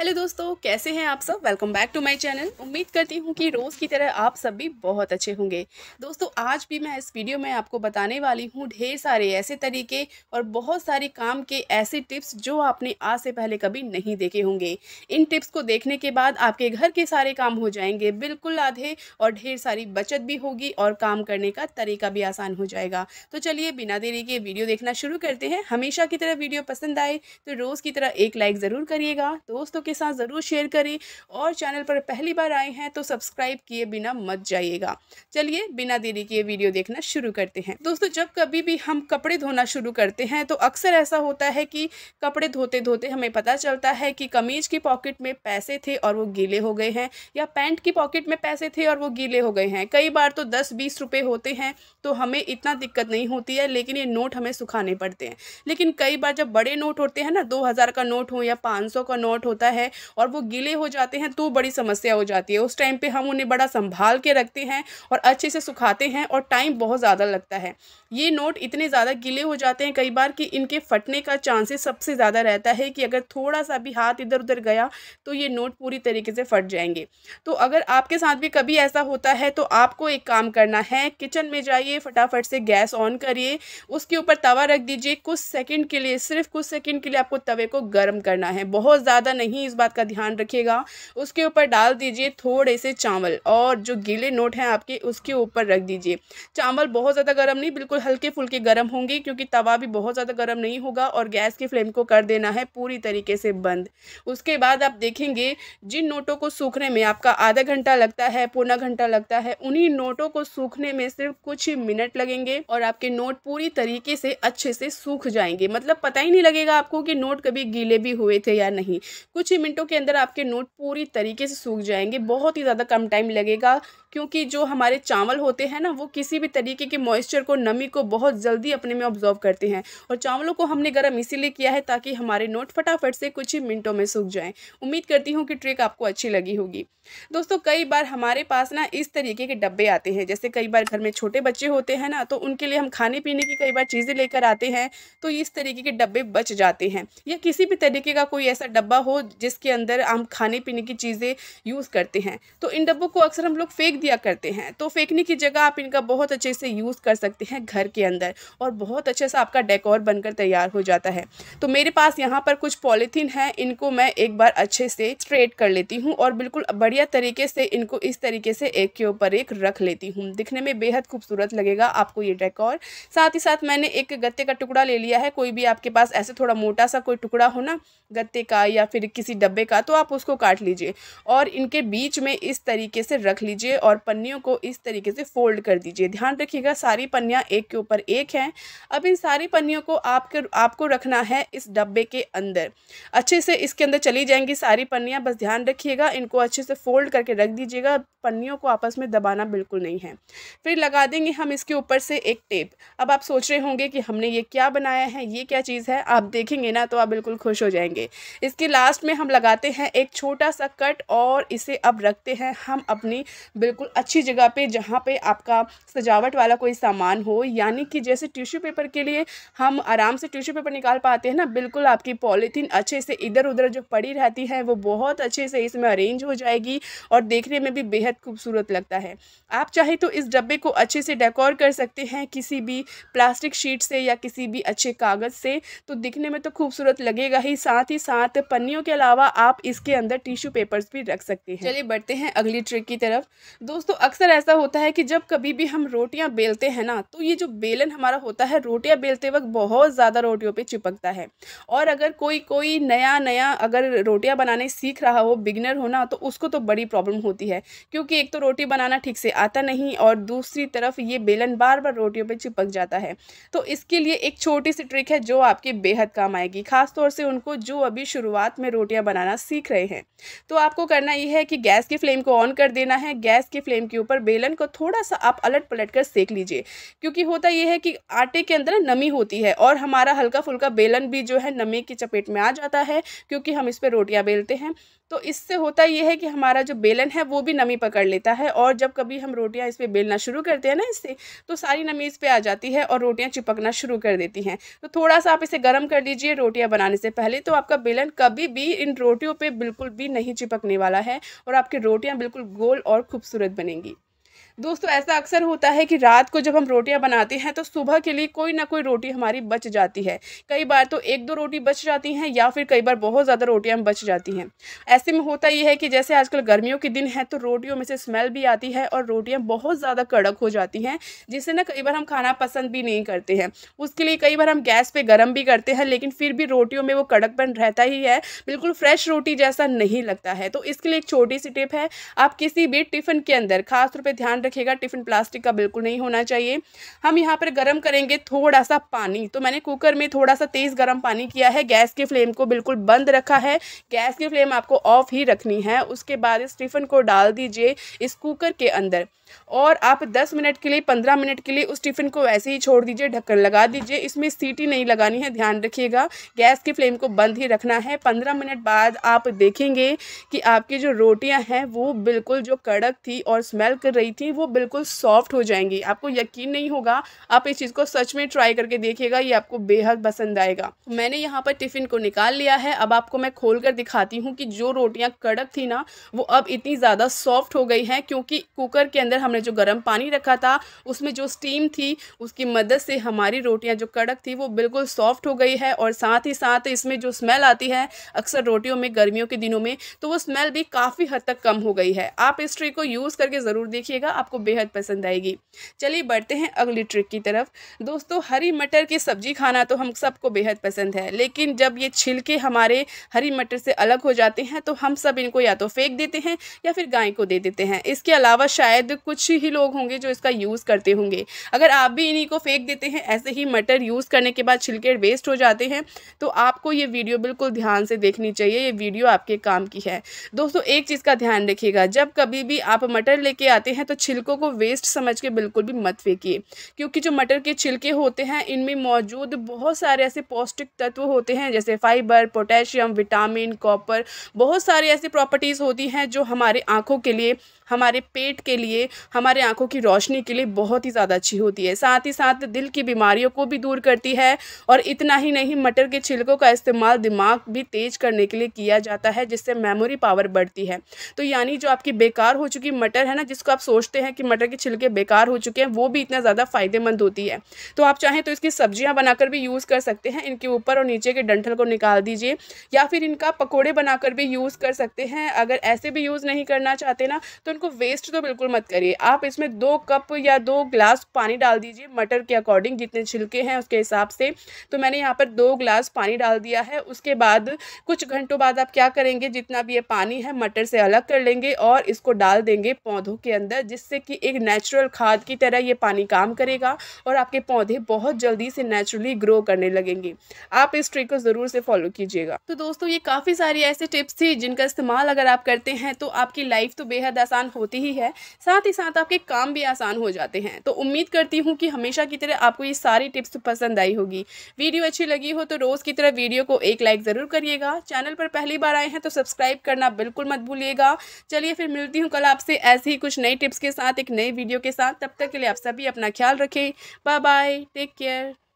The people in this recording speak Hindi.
हेलो दोस्तों कैसे हैं आप सब welcome back to my channel उम्मीद करती हूँ कि रोज़ की तरह आप सब भी बहुत अच्छे होंगे दोस्तों आज भी मैं इस वीडियो में आपको बताने वाली हूँ ढेर सारे ऐसे तरीके और बहुत सारे काम के ऐसे टिप्स जो आपने आज से पहले कभी नहीं देखे होंगे इन टिप्स को देखने के बाद आपके घर के सारे काम हो जाएंगे बिल्कुल आधे और ढेर सारी बचत भी होगी और काम करने का तरीका भी आसान हो जाएगा तो चलिए बिना देरी के वीडियो देखना शुरू करते हैं हमेशा की तरह वीडियो पसंद आए तो रोज़ की तरह एक लाइक ज़रूर करिएगा दोस्तों के साथ ज़रूर शेयर करें और चैनल पर पहली बार आए हैं तो सब्सक्राइब किए बिना मत जाइएगा चलिए बिना देरी के वीडियो देखना शुरू करते हैं दोस्तों जब कभी भी हम कपड़े धोना शुरू करते हैं तो अक्सर ऐसा होता है कि कपड़े धोते धोते हमें पता चलता है कि कमीज़ की पॉकेट में पैसे थे और वो गीले हो गए हैं या पैंट की पॉकेट में पैसे थे और वो गीले हो गए हैं कई बार तो दस बीस रुपये होते हैं तो हमें इतना दिक्कत नहीं होती है लेकिन ये नोट हमें सुखाने पड़ते हैं लेकिन कई बार जब बड़े नोट होते हैं ना दो हज़ार का नोट हो या पाँच सौ का नोट होता है है और वो गीले हो जाते हैं तो बड़ी समस्या हो जाती है उस टाइम पर हम उन्हें बड़ा संभाल के रखते हैं और अच्छे से सुखाते हैं और टाइम बहुत ज़्यादा लगता है ये नोट इतने ज़्यादा गीले हो जाते हैं कई बार कि इनके फटने का चांसेस सबसे ज़्यादा रहता है कि अगर थोड़ा सा भी हाथ इधर उधर गया तो ये नोट पूरी तरीके से फट जाएंगे तो अगर आपके साथ भी कभी ऐसा होता है तो आपको एक काम करना है किचन में जाइए फटाफट से गैस ऑन करिए उसके ऊपर तवा रख दीजिए कुछ सेकंड के लिए सिर्फ कुछ सेकंड के लिए आपको तवे को गर्म करना है बहुत ज़्यादा नहीं इस बात का ध्यान रखिएगा उसके ऊपर डाल दीजिए थोड़े से चावल और जो गीले नोट हैं आपके उसके ऊपर रख दीजिए चावल बहुत ज़्यादा गर्म नहीं बिल्कुल हल्के फुल्के गर्म होंगे क्योंकि तवा भी बहुत ज़्यादा गर्म नहीं होगा और गैस की फ्लेम को कर देना है पूरी तरीके से बंद उसके बाद आप देखेंगे जिन नोटों को सूखने में आपका आधा घंटा लगता है पौना घंटा लगता है उन्हीं नोटों को सूखने में सिर्फ कुछ ही मिनट लगेंगे और आपके नोट पूरी तरीके से अच्छे से सूख जाएंगे मतलब पता ही नहीं लगेगा आपको कि नोट कभी गीले भी हुए थे या नहीं कुछ ही मिनटों के अंदर आपके नोट पूरी तरीके से सूख जाएंगे बहुत ही ज़्यादा कम टाइम लगेगा क्योंकि जो हमारे चावल होते हैं ना वो किसी भी तरीके के मॉइस्चर को नमी को बहुत जल्दी अपने में ऑब्जॉर्व करते हैं और चावलों को हमने गर्म इसीलिए किया है ताकि हमारे नोट फटाफट से कुछ ही मिनटों में सूख जाएँ उम्मीद करती हूँ कि ट्रिक आपको अच्छी लगी होगी दोस्तों कई बार हमारे पास ना इस तरीके के डब्बे आते हैं जैसे कई बार घर में छोटे बच्चे होते हैं ना तो उनके लिए हम खाने पीने की कई बार चीज़ें लेकर आते हैं तो इस तरीके के डब्बे बच जाते हैं या किसी भी तरीके का कोई ऐसा डब्बा हो जिसके अंदर हम खाने पीने की चीज़ें यूज़ करते हैं तो इन डब्बों को अक्सर हम लोग फेंक दिया करते हैं तो फेंकने की जगह आप इनका बहुत अच्छे से यूज़ कर सकते हैं घर के अंदर और बहुत अच्छे से आपका डेकोर बनकर तैयार हो जाता है तो मेरे पास यहाँ पर कुछ पॉलीथीन है इनको मैं एक बार अच्छे से स्ट्रेट कर लेती हूँ और बिल्कुल बढ़िया तरीके से इनको इस तरीके से एक के ऊपर एक रख लेती हूँ दिखने में बेहद खूबसूरत लगेगा आपको ये डेकोर साथ ही साथ मैंने एक गत्ते का टुकड़ा ले लिया है कोई भी आपके पास ऐसे थोड़ा मोटा सा कोई टुकड़ा हो ना गत्ते का या फिर किसी किसी डब्बे का तो आप उसको काट लीजिए और इनके बीच में इस तरीके से रख लीजिए और पन्नियों को इस तरीके से फोल्ड कर दीजिए ध्यान रखिएगा सारी पन्नियाँ एक के ऊपर एक हैं अब इन सारी पन्नियों को आपके आपको रखना है इस डब्बे के अंदर अच्छे से इसके अंदर चली जाएंगी सारी पन्नियाँ बस ध्यान रखिएगा इनको अच्छे से फोल्ड करके रख दीजिएगा पन्नियों को आपस में दबाना बिल्कुल नहीं है फिर लगा देंगे हम इसके ऊपर से एक टेप अब आप सोच रहे होंगे कि हमने ये क्या बनाया है ये क्या चीज़ है आप देखेंगे ना तो आप बिल्कुल खुश हो जाएंगे इसके लास्ट में हम लगाते हैं एक छोटा सा कट और इसे अब रखते हैं हम अपनी बिल्कुल अच्छी जगह पे जहाँ पे आपका सजावट वाला कोई सामान हो यानी कि जैसे टिश्यू पेपर के लिए हम आराम से टिश्यू पेपर निकाल पाते हैं ना बिल्कुल आपकी पॉलीथीन अच्छे से इधर उधर जो पड़ी रहती है वो बहुत अच्छे से इसमें अरेंज हो जाएगी और देखने में भी बेहद खूबसूरत लगता है आप चाहे तो इस डब्बे को अच्छे से डेकोर कर सकते हैं किसी भी प्लास्टिक शीट से या किसी भी अच्छे कागज़ से तो दिखने में तो खूबसूरत लगेगा ही साथ ही साथ पन्नियों के अलावा अलावा आप इसके अंदर टिश्यू पेपर्स भी रख सकते हैं चलिए बढ़ते हैं अगली ट्रिक की तरफ दोस्तों अक्सर ऐसा होता है कि जब कभी भी हम रोटियां बेलते हैं ना तो ये जो बेलन हमारा होता है रोटियां बेलते वक्त बहुत ज़्यादा रोटियों पर चिपकता है और अगर कोई कोई नया नया अगर रोटियाँ बनाने सीख रहा हो बिगनर होना तो उसको तो बड़ी प्रॉब्लम होती है क्योंकि एक तो रोटी बनाना ठीक से आता नहीं और दूसरी तरफ ये बेलन बार बार रोटियों पर चिपक जाता है तो इसके लिए एक छोटी सी ट्रिक है जो आपके बेहद काम आएगी खासतौर से उनको जो अभी शुरुआत में रोटियाँ रोटियां बनाना सीख रहे हैं तो आपको करना यह है कि गैस की फ्लेम को ऑन कर देना है गैस की फ्लेम के ऊपर बेलन को थोड़ा सा आप अलट पलट कर सेक लीजिए क्योंकि होता यह है कि आटे के अंदर नमी होती है और हमारा हल्का फुल्का बेलन भी जो है नमी की चपेट में आ जाता है क्योंकि हम इस पर रोटियाँ बेलते हैं तो इससे होता यह है कि हमारा जो बेलन है वो भी नमी पकड़ लेता है और जब कभी हम रोटियां इस पर बेलना शुरू करते हैं ना इससे तो सारी नमी इस पर आ जाती है और रोटियां चिपकना शुरू कर देती हैं तो थोड़ा सा आप इसे गर्म कर लीजिए रोटियां बनाने से पहले तो आपका बेलन कभी भी इन रोटियों पर बिल्कुल भी नहीं चिपकने वाला है और आपकी रोटियाँ बिल्कुल गोल और खूबसूरत बनेंगी दोस्तों ऐसा अक्सर होता है कि रात को जब हम रोटियां बनाते हैं तो सुबह के लिए कोई ना कोई रोटी हमारी बच जाती है कई बार तो एक दो रोटी बच जाती हैं या फिर कई बार बहुत ज़्यादा रोटियां बच जाती हैं ऐसे में होता यह है कि जैसे आजकल गर्मियों के दिन है तो रोटियों में से स्मेल भी आती है और रोटियाँ बहुत ज़्यादा कड़क हो जाती हैं जिससे ना कई बार हम खाना पसंद भी नहीं करते हैं उसके लिए कई बार हम गैस पर गर्म भी करते हैं लेकिन फिर भी रोटियों में वो बन रहता ही है बिल्कुल फ्रेश रोटी जैसा नहीं लगता है तो इसके लिए एक छोटी सी टिप है आप किसी भी टिफ़िन के अंदर खासतौर पर ध्यान रखिएगा टिफ़िन प्लास्टिक का बिल्कुल नहीं होना चाहिए हम यहाँ पर गर्म करेंगे थोड़ा सा पानी तो मैंने कुकर में थोड़ा सा तेज़ गर्म पानी किया है गैस के फ्लेम को बिल्कुल बंद रखा है गैस की फ्लेम आपको ऑफ़ ही रखनी है उसके बाद इस टिफ़िन को डाल दीजिए इस कुकर के अंदर और आप 10 मिनट के लिए 15 मिनट के लिए उस टिफ़िन को वैसे ही छोड़ दीजिए ढक्कन लगा दीजिए इसमें सीटी नहीं लगानी है ध्यान रखिएगा गैस की फ्लेम को बंद ही रखना है 15 मिनट बाद आप देखेंगे कि आपकी जो रोटियां हैं वो बिल्कुल जो कड़क थी और स्मेल कर रही थी वो बिल्कुल सॉफ्ट हो जाएंगी आपको यकीन नहीं होगा आप इस चीज़ को सच में ट्राई करके देखिएगा ये आपको बेहद पसंद आएगा मैंने यहाँ पर टिफ़िन को निकाल लिया है अब आपको मैं खोल कर दिखाती हूँ कि जो रोटियाँ कड़क थी ना वो अब इतनी ज़्यादा सॉफ्ट हो गई हैं क्योंकि कुकर के अंदर अंदर हमने जो गर्म पानी रखा था उसमें जो स्टीम थी उसकी मदद से हमारी रोटियाँ जो कड़क थी वो बिल्कुल सॉफ्ट हो गई है और साथ ही साथ इसमें जो स्मेल आती है अक्सर रोटियों में गर्मियों के दिनों में तो वो स्मेल भी काफ़ी हद तक कम हो गई है आप इस ट्रिक को यूज़ करके ज़रूर देखिएगा आपको बेहद पसंद आएगी चलिए बढ़ते हैं अगली ट्रिक की तरफ दोस्तों हरी मटर की सब्जी खाना तो हम सबको बेहद पसंद है लेकिन जब ये छिलके हमारे हरी मटर से अलग हो जाते हैं तो हम सब इनको या तो फेंक देते हैं या फिर गाय को दे देते हैं इसके अलावा शायद कुछ ही लोग होंगे जो इसका यूज़ करते होंगे अगर आप भी इन्हीं को फेंक देते हैं ऐसे ही मटर यूज़ करने के बाद छिलके वेस्ट हो जाते हैं तो आपको ये वीडियो बिल्कुल ध्यान से देखनी चाहिए ये वीडियो आपके काम की है दोस्तों एक चीज़ का ध्यान रखिएगा जब कभी भी आप मटर लेके आते हैं तो छिलकों को वेस्ट समझ के बिल्कुल भी मत फेंकिए क्योंकि जो मटर के छिलके होते हैं इनमें मौजूद बहुत सारे ऐसे पौष्टिक तत्व होते हैं जैसे फाइबर पोटेशियम विटामिन कॉपर बहुत सारे ऐसी प्रॉपर्टीज़ होती हैं जो हमारे आँखों के लिए हमारे पेट के लिए हमारे आँखों की रोशनी के लिए बहुत ही ज़्यादा अच्छी होती है साथ ही साथ दिल की बीमारियों को भी दूर करती है और इतना ही नहीं मटर के छिलकों का इस्तेमाल दिमाग भी तेज करने के लिए किया जाता है जिससे मेमोरी पावर बढ़ती है तो यानी जो आपकी बेकार हो चुकी मटर है ना जिसको आप सोचते हैं कि मटर के छिलके बेकार हो चुके हैं वो भी इतना ज़्यादा फ़ायदेमंद होती है तो आप चाहें तो इसकी सब्जियाँ बनाकर भी यूज़ कर सकते हैं इनके ऊपर और नीचे के डंठल को निकाल दीजिए या फिर इनका पकौड़े बनाकर भी यूज़ कर सकते हैं अगर ऐसे भी यूज़ नहीं करना चाहते ना तो इनको वेस्ट तो बिल्कुल मत करिए लिए आप इसमें दो कप या दो ग्लास पानी डाल दीजिए मटर के अकॉर्डिंग जितने छिलके हैं उसके हिसाब से तो मैंने यहाँ पर दो ग्लास पानी डाल दिया है उसके बाद कुछ घंटों बाद आप क्या करेंगे जितना भी ये पानी है मटर से अलग कर लेंगे और इसको डाल देंगे पौधों के अंदर जिससे कि एक नेचुरल खाद की तरह ये पानी काम करेगा और आपके पौधे बहुत जल्दी से नेचुरली ग्रो करने लगेंगे आप इस ट्रिक को ज़रूर से फॉलो कीजिएगा तो दोस्तों ये काफ़ी सारी ऐसे टिप्स थी जिनका इस्तेमाल अगर आप करते हैं तो आपकी लाइफ तो बेहद आसान होती ही है साथ ही साथ आपके काम भी आसान हो जाते हैं तो उम्मीद करती हूँ कि हमेशा की तरह आपको ये सारी टिप्स पसंद आई होगी वीडियो अच्छी लगी हो तो रोज़ की तरह वीडियो को एक लाइक ज़रूर करिएगा चैनल पर पहली बार आए हैं तो सब्सक्राइब करना बिल्कुल मत भूलिएगा चलिए फिर मिलती हूँ कल आपसे ऐसे ही कुछ नई टिप्स के साथ एक नई वीडियो के साथ तब तक के लिए आप सभी अपना ख्याल रखें बाय बाय टेक केयर